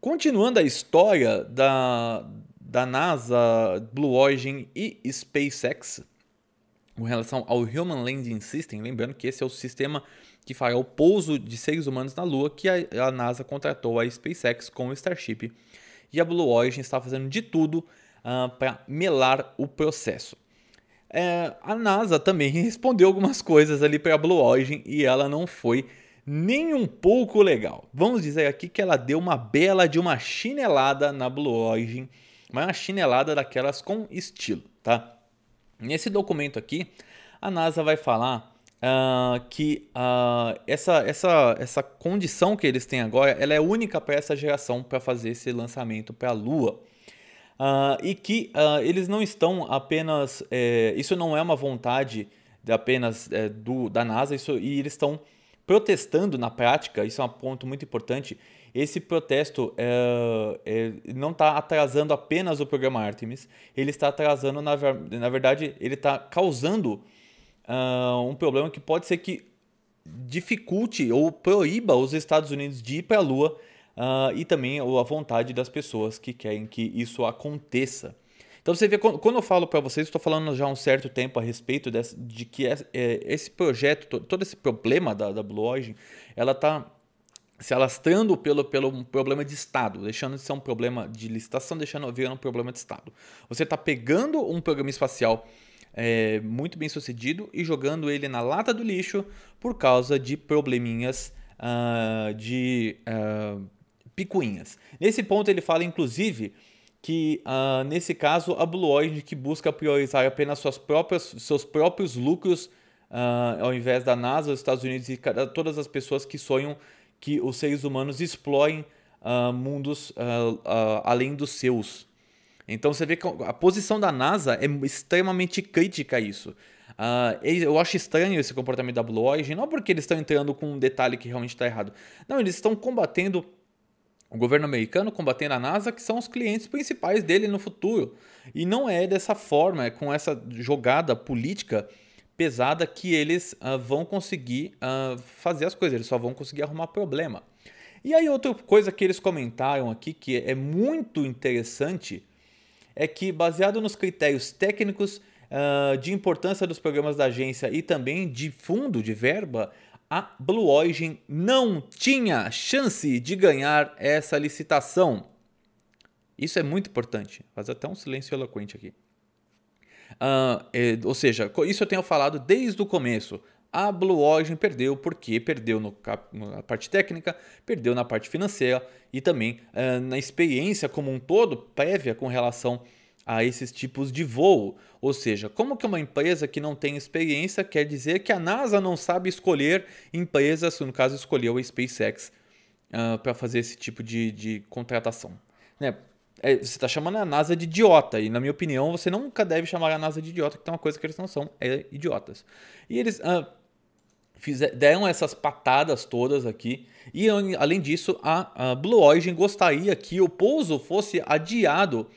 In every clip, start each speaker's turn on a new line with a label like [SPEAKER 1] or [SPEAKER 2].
[SPEAKER 1] Continuando a história da, da NASA, Blue Origin e SpaceX com relação ao Human Landing System, lembrando que esse é o sistema que fará o pouso de seres humanos na Lua que a, a NASA contratou a SpaceX com o Starship. E a Blue Origin está fazendo de tudo uh, ah, para melar o processo. É, a NASA também respondeu algumas coisas ali para a Blue Origin e ela não foi nem um pouco legal. Vamos dizer aqui que ela deu uma bela de uma chinelada na Blue Origin, mas uma chinelada daquelas com estilo, tá? Nesse documento aqui, a NASA vai falar uh, que uh, essa, essa, essa condição que eles têm agora, ela é única para essa geração para fazer esse lançamento para a Lua. Uh, e que eles não estão apenas. Eh, isso não é uma vontade apenas eh, do, da NASA, isso, e eles estão protestando na prática, isso é um ponto muito importante, esse protesto é, é, não está atrasando apenas o programa Artemis, ele está atrasando, na, na verdade, ele está causando uh, um problema que pode ser que dificulte ou proíba os Estados Unidos de ir para a Lua uh, e também a vontade das pessoas que querem que isso aconteça. Então você vê, quando eu falo para vocês, estou falando já há um certo tempo a respeito desse, de que é, esse projeto, todo esse problema da, da Blue Origin, ela está se alastrando pelo, pelo problema de Estado, deixando de ser um problema de licitação, deixando virar um problema de Estado. Você está pegando um programa espacial é, muito bem sucedido e jogando ele na lata do lixo por causa de probleminhas uh, de uh, picuinhas. Nesse ponto ele fala, inclusive, que uh, nesse caso a Blue Origin que busca priorizar apenas suas próprias, seus próprios lucros uh, ao invés da NASA, os Estados Unidos e cada, todas as pessoas que sonham que os seres humanos explorem uh, ah, mundos além dos seus. Então você vê que a posição da NASA é extremamente crítica a isso. Uh, eu acho estranho esse comportamento da Blue Origin, não porque eles estão entrando com um detalhe que realmente está errado. Não, eles estão combatendo o governo americano combatendo a NASA, que são os clientes principais dele no futuro. E não é dessa forma, é com essa jogada política pesada que eles uh, vão conseguir uh, fazer as coisas, eles só vão conseguir arrumar problema. E aí, outra coisa que eles comentaram aqui que é muito interessante é que, baseado nos critérios técnicos uh, de importância dos programas da agência e também de fundo, de verba, a Blue Origin não tinha chance de ganhar essa licitação. Isso é muito importante. Faz até um silêncio eloquente aqui. Uh, é, ou seja, isso eu tenho falado desde o começo. A Blue Origin perdeu porque perdeu no, na parte técnica, perdeu na parte financeira e também uh, na experiência como um todo prévia com relação a a esses tipos de voo. Ou seja, como que uma empresa que não tem experiência quer dizer que a NASA não sabe escolher empresas, no caso escolheu a SpaceX uh, ah, para fazer esse tipo de, de contratação? Né? É, você está chamando a NASA de idiota, e na minha opinião você nunca deve chamar a NASA de idiota, que tem uma coisa que eles não são, é idiotas. E eles... Uh, ah, Fizer, deram essas patadas todas aqui. E além disso, a, a Blue Origin gostaria que o pouso fosse adiado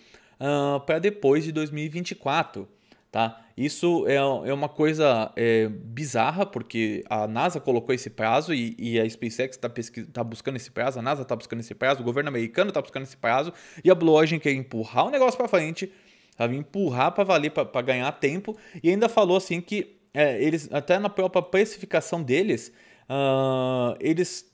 [SPEAKER 1] uh, para depois de 2024. Tá? Isso é, é uma coisa é, bizarra, porque a NASA colocou esse prazo e, e a SpaceX está tá buscando esse prazo, a NASA está buscando esse prazo, o governo americano está buscando esse prazo, e a Blue Origin quer empurrar o negócio para frente, sabe? Tá? empurrar para valer, para ganhar tempo, e ainda falou assim que é, eles, até na própria precificação deles, uh, eles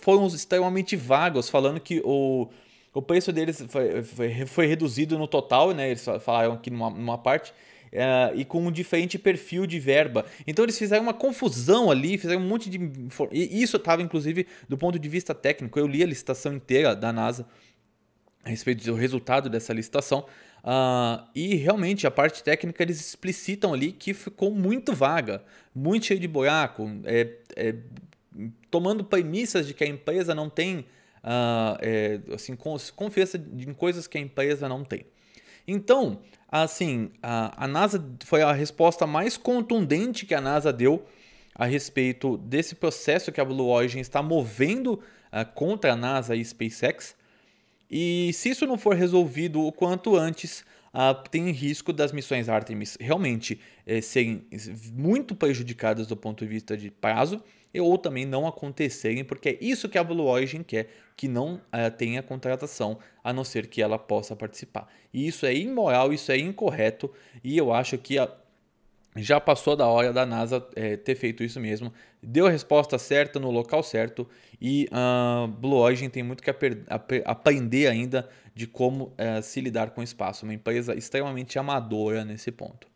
[SPEAKER 1] foram extremamente vagos, falando que o o preço deles foi, foi, foi reduzido no total, né? Eles falaram aqui numa, numa parte. Uh, e com um diferente perfil de verba. Então eles fizeram uma confusão ali, fizeram um monte de. E isso estava, inclusive, do ponto de vista técnico. Eu li a licitação inteira da NASA a respeito do resultado dessa licitação. Uh, e realmente a parte técnica eles explicitam ali que ficou muito vaga, muito cheio de buraco, é, é, tomando premissas de que a empresa não tem uh, é, assim, confiança em coisas que a empresa não tem. Então, assim, a, a NASA foi a resposta mais contundente que a NASA deu a respeito desse processo que a Blue Origin está movendo uh, contra a NASA e SpaceX. E se isso não for resolvido o quanto antes, tem risco das missões Artemis realmente eh, serem muito prejudicadas do ponto de vista de prazo ou também não acontecerem, porque é isso que a Blue Origin quer, que não eh, tenha contratação, a não ser que ela possa participar. E isso é imoral, isso é incorreto, e eu acho que a, já passou da hora da NASA é, ter feito isso mesmo. Deu a resposta certa no local certo e a uh, Blue Origin tem muito que aprender ainda de como é, se lidar com o espaço. Uma empresa extremamente amadora nesse ponto.